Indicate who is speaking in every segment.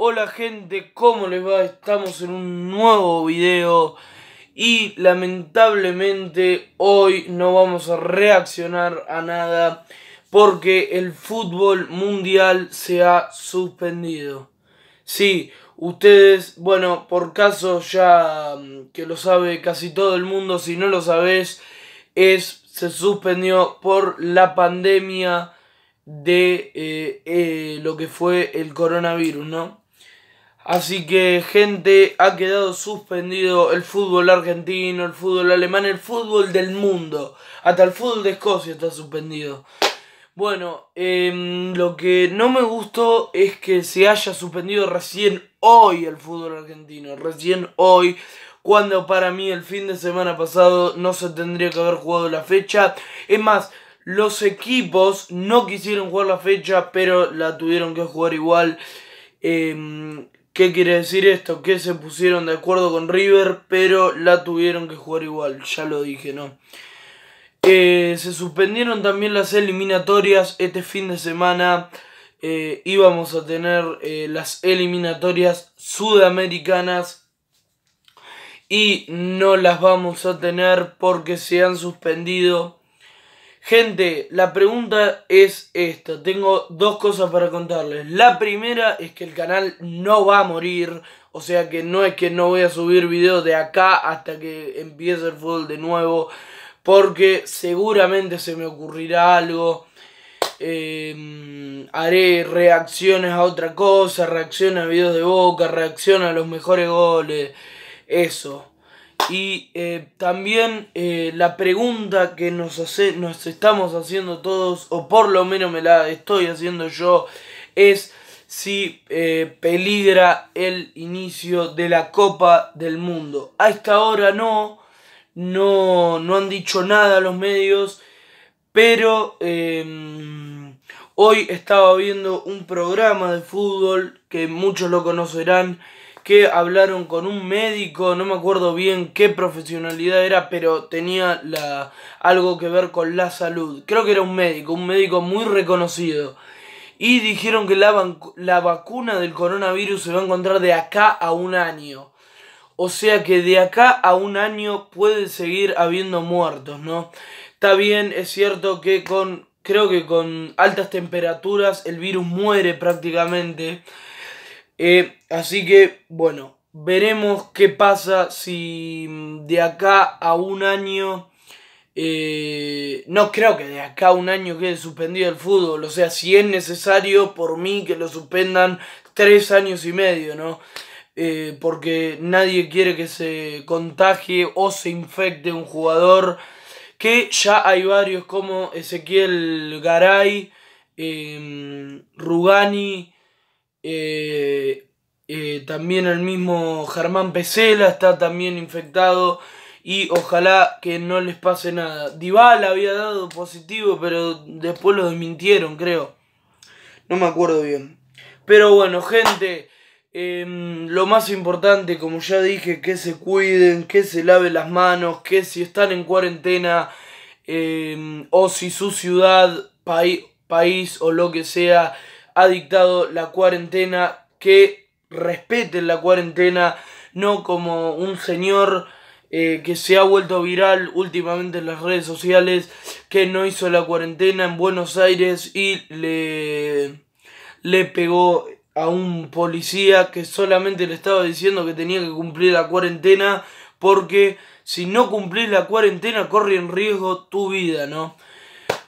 Speaker 1: Hola gente, ¿cómo les va? Estamos en un nuevo video y lamentablemente hoy no vamos a reaccionar a nada porque el fútbol mundial se ha suspendido. Sí, ustedes, bueno, por caso ya mm, que lo sabe casi todo el mundo, si no lo sabés, es, se suspendió por la pandemia de eh, eh, lo que fue el coronavirus, ¿no? Así que gente, ha quedado suspendido el fútbol argentino, el fútbol alemán, el fútbol del mundo. Hasta el fútbol de Escocia está suspendido. Bueno, em, lo que no me gustó es que se haya suspendido recién hoy el fútbol argentino. Recién hoy, cuando para mí el fin de semana pasado no se tendría que haber jugado la fecha. Es más, los equipos no quisieron jugar la fecha, pero la tuvieron que jugar igual. Em, ¿Qué quiere decir esto? Que se pusieron de acuerdo con River, pero la tuvieron que jugar igual, ya lo dije, ¿no? Eh, se suspendieron también las eliminatorias este fin de semana. Eh, íbamos a tener eh, las eliminatorias sudamericanas y no las vamos a tener porque se han suspendido Gente, la pregunta es esta. Tengo dos cosas para contarles. La primera es que el canal no va a morir. O sea que no es que no voy a subir videos de acá hasta que empiece el fútbol de nuevo. Porque seguramente se me ocurrirá algo. Em, haré reacciones a otra cosa, reacciones a videos de boca, reacciones a los mejores goles. Eso. Y eh, también eh, la pregunta que nos, hace, estamos haciendo todos, o por lo menos me la estoy haciendo yo, es si eh, peligra el inicio de la Copa del Mundo. A esta hora no, no, han dicho nada los medios, pero em, hoy estaba viendo un programa de fútbol que muchos lo conocerán, que hablaron con un médico, no me acuerdo bien qué profesionalidad era, pero tenía la, algo que ver con la salud. Creo que era un médico, un médico muy reconocido. Y dijeron que la, la vacuna del coronavirus se va a encontrar de acá a un año. O sea que de acá a un año puede seguir habiendo muertos, ¿no? Está bien, es cierto que con, creo que con altas temperaturas el virus muere prácticamente. Eh, así que, bueno, veremos qué pasa si mm, de acá a un año... Eh, no creo que de acá a un año quede suspendido el fútbol. O sea, si es necesario, por mí que lo suspendan tres años y medio, ¿no? Eh, porque nadie quiere que se contagie o se infecte un jugador. Que ya hay varios como Ezequiel Garay, em, Rugani eh, eh, también el mismo Germán Pesela está también infectado y ojalá que no les pase nada. Dival había dado positivo, pero después lo desmintieron, creo. No me acuerdo bien. Pero bueno, gente, em, lo más importante, como ya dije, que se cuiden, que se laven las manos, que si están en cuarentena em, o si su ciudad, país, país o lo que sea ha dictado la cuarentena, que respeten la cuarentena, no como un señor eh, que se ha vuelto viral últimamente en las redes sociales, que no hizo la cuarentena en Buenos Aires y le, le pegó a un policía que solamente le estaba diciendo que tenía que cumplir la cuarentena porque si no cumplís la cuarentena corre en riesgo tu vida, ¿no?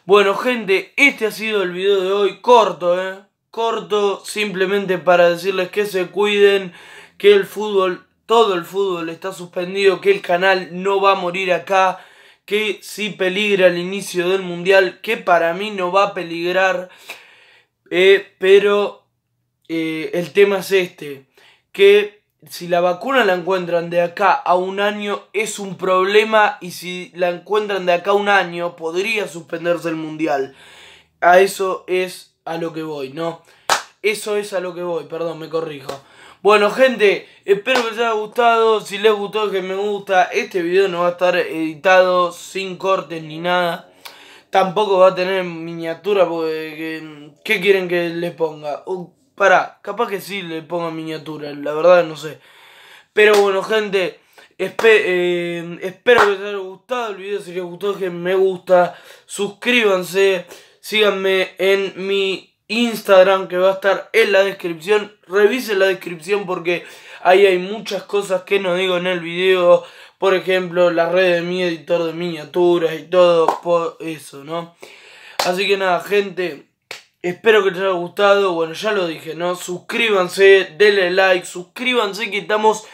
Speaker 1: Bueno, gente, este ha sido el video de hoy corto, ¿eh? corto simplemente para decirles que se cuiden, que el fútbol, todo el fútbol está suspendido, que el canal no va a morir acá, que sí peligra el inicio del mundial, que para mí no va a peligrar, eh, pero eh, el tema es este, que si la vacuna la encuentran de acá a un año es un problema y si la encuentran de acá a un año podría suspenderse el mundial. A eso es a lo que voy, no. Eso es a lo que voy, perdón, me corrijo. Bueno, gente, espero que les haya gustado. Si les gustó, que me gusta. Este video no va a estar editado sin cortes ni nada. Tampoco va a tener miniatura porque... ¿Qué quieren que les ponga? para, capaz que sí le ponga miniatura, la verdad no sé. Pero bueno, gente, eh, espero que les haya gustado el video. Si les gustó, que me gusta. Suscríbanse síganme en mi Instagram que va a estar en la descripción. revise la descripción porque ahí hay muchas cosas que no digo en el video. Por ejemplo, la red de mi editor de miniaturas y todo por eso, ¿no? Así que nada, gente. Espero que les haya gustado. Bueno, ya lo dije, ¿no? Suscríbanse, denle like, suscríbanse que estamos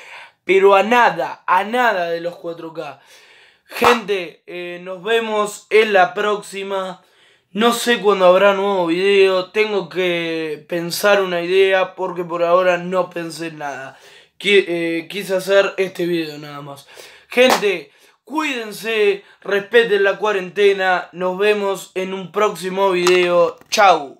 Speaker 1: pero a nada, a nada de los 4K. Gente, eh, nos vemos en la próxima. No sé cuándo habrá nuevo video, tengo que pensar una idea porque por ahora no pensé nada. Quise, eh, quise hacer este video nada más. Gente, cuídense, respeten la cuarentena, nos vemos en un próximo video. Chau.